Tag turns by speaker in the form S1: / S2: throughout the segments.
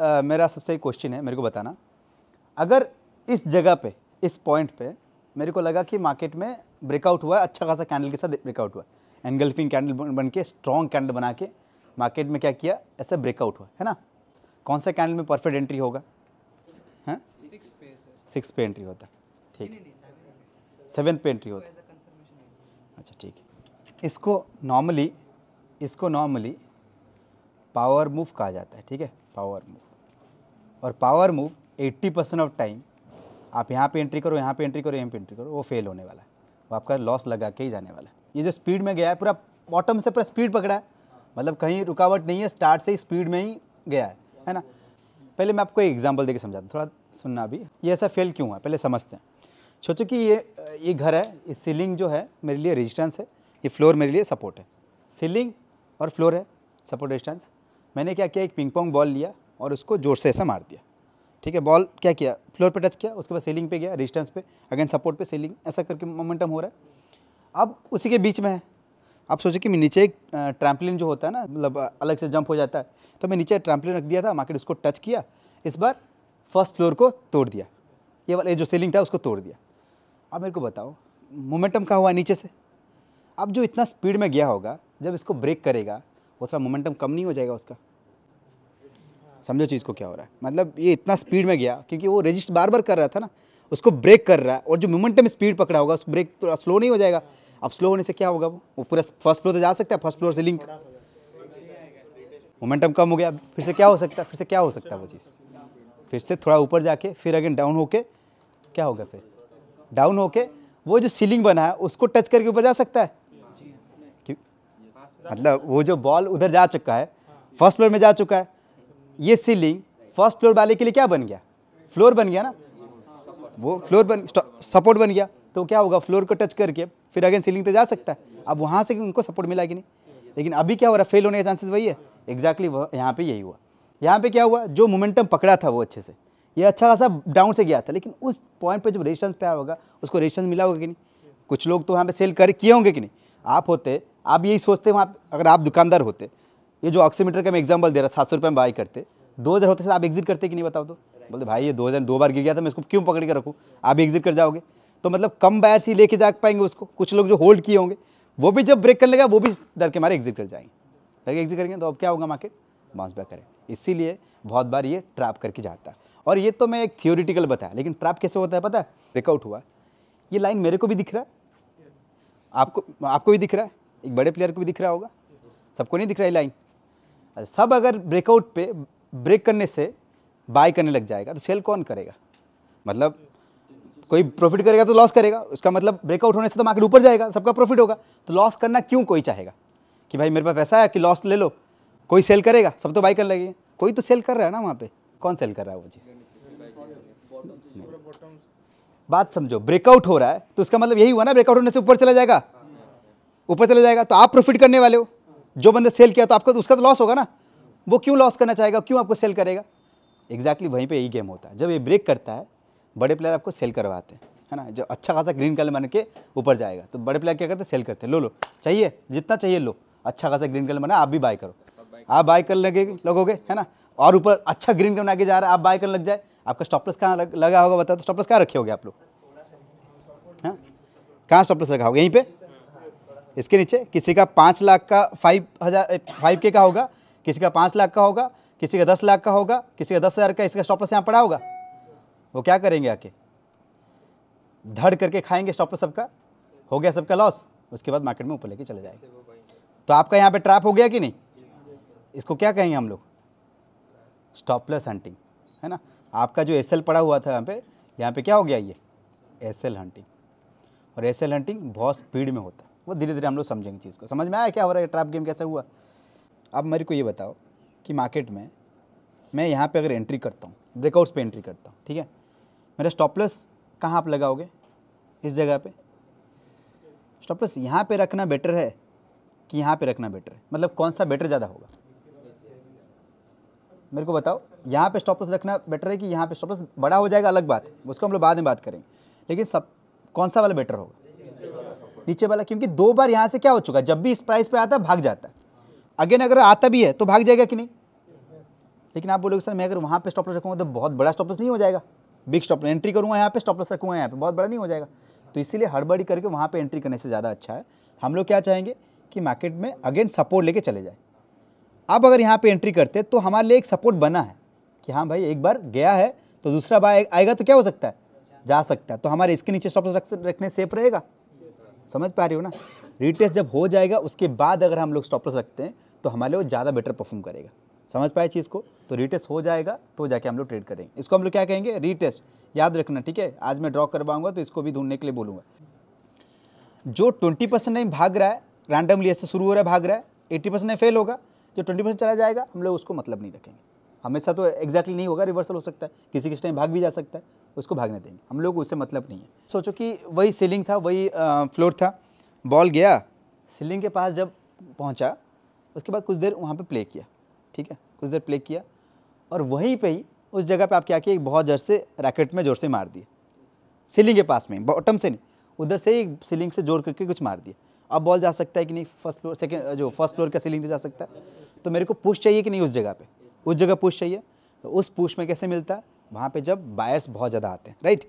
S1: आ, मेरा सबसे एक क्वेश्चन है मेरे को बताना अगर इस जगह पे इस पॉइंट पे मेरे को लगा कि मार्केट में ब्रेकआउट हुआ है अच्छा खासा कैंडल के साथ ब्रेकआउट हुआ है कैंडल बन के स्ट्रॉन्ग कैंडल बना के मार्केट में क्या किया ऐसे ब्रेकआउट हुआ है ना कौन सा कैंडल में परफेक्ट एंट्री होगा हैं सिक्स पे एंट्री होता ठीक सेवन पे एंट्री होता अच्छा ठीक है इसको नॉर्मली इसको नॉर्मली पावर मूव कहा जाता है ठीक है पावर मूव और power move 80 percent of time आप यहाँ पे एंट्री करो यहाँ पे एंट्री करो यहाँ पे एंट्री करो वो फेल होने वाला है वो आपका लॉस लगा के ही जाने वाला है ये जो स्पीड में गया है पूरा बॉटम से पूरा स्पीड पकड़ा है मतलब कहीं रुकावट नहीं है स्टार्ट से ही स्पीड में ही गया है है ना पहले मैं आपको एक एग्जाम्पल के समझाता हूँ थोड़ा सुनना अभी ये ऐसा फेल क्यों हुआ पहले समझते हैं सोचो कि ये ये घर है ये सीलिंग जो है मेरे लिए रेजिस्टेंस है ये फ्लोर मेरे लिए सपोर्ट है सीलिंग और फ्लोर है सपोर्ट रेजिस्टेंस मैंने क्या किया एक पिंग पोंग बॉल लिया और उसको जोर से ऐसा मार दिया ठीक है बॉल क्या किया फ्लोर पे टच किया उसके बाद सेलिंग पे गया रेजिस्टेंस पे अगेन सपोर्ट पे सेलिंग ऐसा करके मोमेंटम हो रहा है अब उसी के बीच में है आप सोचे कि मैं नीचे एक ट्रैम्पलिन जो होता है ना मतलब अलग से जंप हो जाता है तो मैं नीचे ट्रैम्पलिन रख दिया था मार्केट उसको टच किया इस बार फर्स्ट फ्लोर को तोड़ दिया ये वाला जो सेलिंग था उसको तोड़ दिया अब मेरे को बताओ मोमेंटम कहाँ हुआ नीचे से अब जो इतना स्पीड में गया होगा जब इसको ब्रेक करेगा वो थोड़ा मोमेंटम कम नहीं हो जाएगा उसका समझो चीज़ को क्या हो रहा है मतलब ये इतना स्पीड में गया क्योंकि वो रजिस्ट बार बार कर रहा था ना उसको ब्रेक कर रहा है और जो मोमेंटम स्पीड पकड़ा होगा उसको ब्रेक थोड़ा स्लो नहीं हो जाएगा अब स्लो होने से क्या होगा वो वो पूरा फर्स्ट फ्लोर तो जा सकता है फर्स्ट फ्लोर से लिंक मोमेंटम कम हो गया फिर से क्या हो सकता है फिर से क्या हो सकता है वो चीज़ फिर से थोड़ा ऊपर जाके फिर अगेन डाउन होके क्या होगा फिर डाउन होके वो जो सीलिंग बना है उसको टच करके ऊपर जा सकता है मतलब वो जो बॉल उधर जा चुका है फर्स्ट फ्लोर में जा चुका है ये सीलिंग फर्स्ट फ्लोर वाले के लिए क्या बन गया फ्लोर बन गया ना वो फ्लोर बन सपोर्ट बन गया तो क्या होगा फ्लोर को टच करके फिर अगेन सीलिंग तो जा सकता है अब वहाँ से उनको सपोर्ट मिला कि नहीं लेकिन अभी क्या हो रहा है फेल होने के चांसेस वही है एग्जैक्टली वह यहाँ पे यही हुआ यहाँ पे क्या हुआ जो मोमेंटम पकड़ा था वो अच्छे से ये अच्छा खासा डाउन से गया था लेकिन उस पॉइंट पे जब रेजिस्टेंस पे आया होगा उसको रेशन मिला होगा कि नहीं कुछ लोग तो वहाँ पे सेल कर किए होंगे कि नहीं आप होते आप यही सोचते वहाँ अगर आप दुकानदार होते ये जो ऑक्सीमीटर का मैं एग्जाम्पल दे रहा सात सौ रुपये में बाई करते दो हज़ार होते आप एग्जिट करते कि नहीं बताओ तो बोलते भाई ये दो हज़ार दो बार गिर गया था मैं इसको क्यों पकड़ के रखूँ आप एग्जिट कर जाओगे तो मतलब कम बायर्स से लेके जा पाएंगे उसको कुछ लोग जो होल्ड किए होंगे वो भी जब ब्रेक कर लेगा वो भी डर के मारे एग्जिट कर जाएंगे डर के एग्जिट करेंगे तो अब क्या होगा मार्केट बाउंस बैक करें इसीलिए बहुत बार ये ट्रैप करके जाता है और ये तो मैं एक थियोरिटिकल बताया लेकिन ट्रैप कैसे होता है पता है ब्रेकआउट हुआ ये लाइन मेरे को भी दिख रहा है आपको आपको भी दिख रहा है एक बड़े प्लेयर को भी दिख रहा होगा सबको नहीं दिख रहा है लाइन सब अगर ब्रेकआउट पे ब्रेक करने से बाय करने लग जाएगा तो सेल कौन करेगा मतलब कोई प्रॉफिट करेगा तो लॉस करेगा उसका मतलब ब्रेकआउट होने से तो मार्केट ऊपर जाएगा सबका प्रॉफिट होगा तो लॉस करना क्यों कोई चाहेगा कि भाई मेरे पास पैसा है कि लॉस ले लो कोई सेल करेगा सब तो बाई कर लगे कोई तो सेल कर रहा है ना वहाँ पे कौन सेल कर रहा है वो चीज़ बात समझो ब्रेकआउट हो रहा है तो उसका मतलब यही हुआ ना ब्रेकआउट होने से ऊपर चला जाएगा ऊपर चला जाएगा तो आप प्रॉफिट करने वाले हो जो बंदे सेल किया तो आपका तो उसका तो लॉस होगा ना वो क्यों लॉस करना चाहेगा क्यों आपको सेल करेगा एग्जैक्टली exactly वहीं पे यही गेम होता है जब ये ब्रेक करता है बड़े प्लेयर आपको सेल करवाते हैं है ना जब अच्छा खासा ग्रीन कलर बन के ऊपर जाएगा तो बड़े प्लेयर क्या करते हैं सेल करते हैं लो लो चाहिए जितना चाहिए लो अच्छा खासा ग्रीन कलर बना आप भी बाय करो आप बाय कर लगे लगोगे है ना और ऊपर अच्छा ग्रीन कलर बना के जा रहा है आप बाय कर लग जाए आपका स्टॉपलेस कहाँ लगा होगा बताओ तो स्टॉपलेस कहाँ रखे होगे आप लोग हाँ कहाँ स्टॉपलेस रखा होगा यहीं पर इसके नीचे किसी का पाँच लाख का फाइव हज़ार फाइव के का होगा किसी का पाँच लाख का होगा किसी का दस लाख का होगा किसी का दस हज़ार का इसका स्टॉप यहाँ पड़ा होगा वो क्या करेंगे आके धड़ करके खाएंगे स्टॉप लॉस सबका हो गया सबका लॉस उसके बाद मार्केट में ऊपर लेके चले जाएंगे तो आपका यहाँ पे ट्रैप हो गया कि नहीं इसको क्या कहेंगे हम लोग स्टॉपलेस हंटिंग है ना आपका जो एस पड़ा हुआ था यहाँ पे यहाँ पे क्या हो गया ये एस हंटिंग और एस हंटिंग बहुत स्पीड में होता है वो धीरे धीरे हम लोग समझेंगे चीज़ को समझ में आया क्या हो रहा है ट्रैप गेम कैसा हुआ अब मेरे को ये बताओ कि मार्केट में मैं यहाँ पे अगर एंट्री करता हूँ ब्रेकआउट्स पे एंट्री करता हूँ ठीक है मेरा स्टॉपलेस कहाँ आप लगाओगे इस जगह पे स्टॉपलेस यहाँ पे रखना बेटर है कि यहाँ पे रखना बेटर है मतलब कौन सा बेटर ज़्यादा होगा मेरे को बताओ यहाँ पे स्टॉपलेस रखना बेटर है कि यहाँ पे स्टॉपलेस बड़ा हो जाएगा अलग बात उसको हम लोग बाद में बात करेंगे लेकिन सब कौन सा वाला बेटर होगा नीचे वाला क्योंकि दो बार यहाँ से क्या हो चुका जब भी इस प्राइस पर आता है भाग जाता है अगेन अगर आता भी है तो भाग जाएगा कि नहीं लेकिन आप बोलोगे सर मैं अगर वहाँ पे स्टॉप लॉस रखूँगा तो बहुत बड़ा स्टॉप लॉस नहीं हो जाएगा बिग स्टॉप एंट्री करूँगा यहाँ पे स्टॉप लॉस रखूँगा यहाँ पे बहुत बड़ा नहीं हो जाएगा तो इसीलिए हड़बड़ी करके वहाँ पे एंट्री करने से ज़्यादा अच्छा है हम लोग क्या चाहेंगे कि मार्केट में अगेन सपोर्ट लेके चले जाए अब अगर यहाँ पे एंट्री करते तो हमारे लिए एक सपोर्ट बना है कि हाँ भाई एक बार गया है तो दूसरा बार आएगा तो क्या हो सकता है जा सकता है तो हमारे इसके नीचे स्टॉप रखने सेफ रहेगा समझ पा रही हो ना रीटेस्ट जब हो जाएगा उसके बाद अगर हम लोग स्टॉपलॉस रखते हैं तो हमारे वो ज़्यादा बेटर परफॉर्म करेगा समझ पाए चीज़ को तो रीटेस्ट हो जाएगा तो जाके हम लोग ट्रेड करेंगे इसको हम लोग क्या कहेंगे रीटेस्ट याद रखना ठीक है आज मैं ड्रॉ करवाऊंगा तो इसको भी ढूंढने के लिए बोलूँगा जो ट्वेंटी परसेंट नहीं भाग रहा है रैंडमली ऐसे शुरू हो रहा है भाग रहा है एट्टी परसेंट फेल होगा जो ट्वेंटी परसेंट चला जाएगा हम लोग उसको मतलब नहीं रखेंगे हमेशा तो एग्जैक्टली नहीं होगा रिवर्सल हो सकता है किसी किस टाइम भाग भी जा सकता है उसको भागने देंगे हम लोग उससे मतलब नहीं है सोचो कि वही सीलिंग था वही फ्लोर था बॉल गया सीलिंग के पास जब पहुंचा उसके बाद कुछ देर वहाँ पे प्ले किया ठीक है कुछ देर प्ले किया और वहीं पे ही उस जगह पे आप क्या किए बहुत जोर से रैकेट में जोर से मार दिए सीलिंग के पास में बॉटम से नहीं उधर से ही सीलिंग से जोर करके कुछ मार दिया अब बॉल जा सकता है कि नहीं फर्स्ट फ्लोर सेकेंड जो फर्स्ट फ्लोर का सीलिंग से जा सकता है तो मेरे को पुश चाहिए कि नहीं उस जगह पर उस जगह पुश चाहिए तो उस पुश में कैसे मिलता है वहाँ पे जब बायर्स बहुत ज़्यादा आते हैं राइट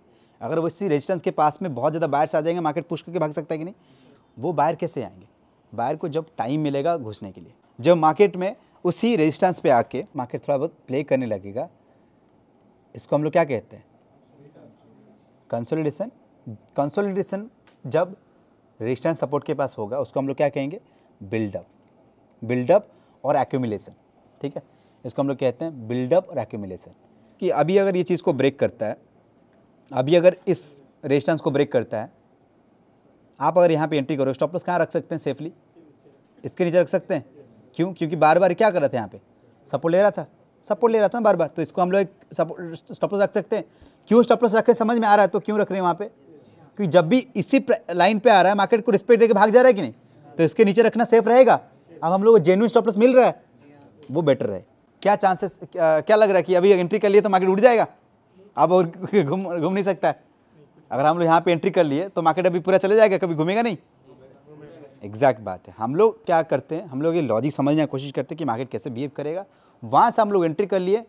S1: अगर वो इसी रेजिस्टेंस के पास में बहुत ज़्यादा बायर्स आ जाएंगे मार्केट पुश करके भाग सकता है कि नहीं वो बायर कैसे आएंगे बायर को जब टाइम मिलेगा घुसने के लिए जब मार्केट में उसी रेजिस्टेंस पे आके मार्केट थोड़ा बहुत प्ले करने लगेगा इसको हम लोग क्या कहते हैं कंसोलिडेशन कंसोलिडेशन जब रेजिस्टेंस सपोर्ट के पास होगा उसको हम लोग क्या कहेंगे बिल्डअप बिल्डअप और एक्यूमिलेशन ठीक है इसको हम लोग कहते हैं बिल्डअप और एक्यूमिलेशन कि अभी अगर ये चीज़ को ब्रेक करता है अभी अगर इस रेजिस्टेंस को ब्रेक करता है आप अगर यहाँ पे एंट्री करो स्टॉप लॉस कहाँ रख सकते हैं सेफली इसके नीचे रख सकते हैं क्यों क्योंकि बार बार क्या कर रहे थे यहाँ पे सपोर्ट ले रहा था सपोर्ट ले रहा था ना बार बार तो इसको हम लोग एक स्टॉप लॉस रख सकते हैं क्यों स्टॉप लॉस रख रहे समझ में आ रहा है तो क्यों रख रहे हैं वहाँ पे क्योंकि जब भी इसी लाइन पर आ रहा है मार्केट को रिस्पेक्ट देकर भाग जा रहा है कि नहीं तो इसके नीचे रखना सेफ रहेगा अब हम लोग को जेन्यून स्टॉप लॉस मिल रहा है वो बेटर है क्या चांसेस क्या लग रहा है कि अभी एंट्री कर लिए तो मार्केट उठ जाएगा अब और घूम घूम नहीं सकता है अगर हम लोग यहाँ पे एंट्री कर लिए तो मार्केट अभी पूरा चले जाएगा कभी घूमेगा नहीं एग्जैक्ट बात है हम लोग क्या करते हैं हम लोग ये लॉजिक समझने की कोशिश करते हैं कि मार्केट कैसे बिहेव करेगा वहाँ से हम लोग एंट्री कर लिए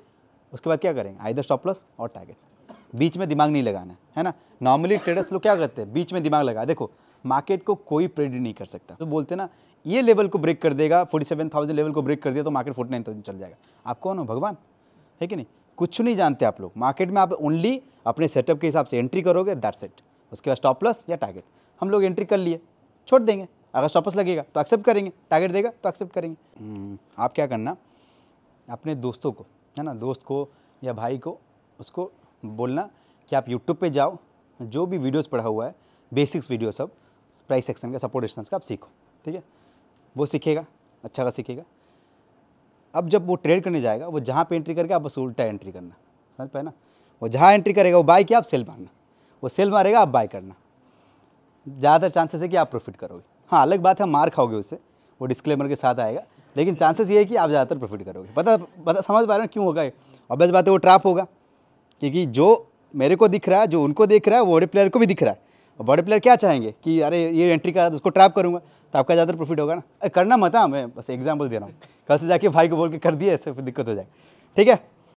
S1: उसके बाद क्या करेंगे आइदर स्टॉप लॉस और टारगेट बीच में दिमाग नहीं लगाना है ना नॉर्मली ट्रेडर्स लोग क्या करते हैं बीच में दिमाग लगा देखो मार्केट को कोई प्रेडिक्ट नहीं कर सकता तो बोलते ना ये लेवल को ब्रेक कर देगा 47,000 लेवल को ब्रेक कर दिया तो मार्केट फोर्टी नाइन थाउजेंड चल जाएगा आप कौन हो भगवान है कि नहीं कुछ नहीं जानते आप लोग मार्केट में आप ओनली अपने सेटअप के हिसाब से एंट्री करोगे दैट सेट उसके बाद स्टॉप लॉस या टारगेट हम लोग एंट्री कर लिए छोड़ देंगे अगर स्टॉप लगेगा तो एक्सेप्ट करेंगे टारगेट देगा तो एक्सेप्ट करेंगे हम्म, आप क्या करना अपने दोस्तों को है ना दोस्त को या भाई को उसको बोलना कि आप यूट्यूब पे जाओ जो भी वीडियोस पढ़ा हुआ है बेसिक्स वीडियो सब प्राइस सेक्शन का सपोर्ट डिस्टेंस का आप सीखो ठीक है वो सीखेगा अच्छा का सीखेगा अब जब वो ट्रेड करने जाएगा वो जहाँ पे एंट्री करके आप बस उल्टा एंट्री करना समझ पाए ना वो जहाँ एंट्री करेगा वो बाय किया आप सेल मारना वो सेल मारेगा आप बाय करना ज़्यादातर चांसेस है कि आप प्रॉफिट करोगे हाँ अलग बात है मार खाओगे उसे वो डिस्क्लेमर के साथ आएगा लेकिन चांसेस ये है कि आप ज़्यादातर प्रॉफिट करोगे पता पता समझ पा रहे हैं क्यों होगा ये ऑब्वियस बात है वो ट्रैप होगा क्योंकि जो मेरे को दिख रहा है जो उनको दिख रहा है वो बड़े प्लेयर को भी दिख रहा है और बड़े प्लेयर क्या चाहेंगे कि अरे ये एंट्री करा तो उसको ट्रैप करूँगा तो आपका ज़्यादा प्रॉफिट होगा ना करना मत हाँ, मैं बस एग्जाम्पल दे रहा हूँ कल से जाके भाई को बोल के कर दिया ऐसे फिर दिक्कत हो जाए ठीक है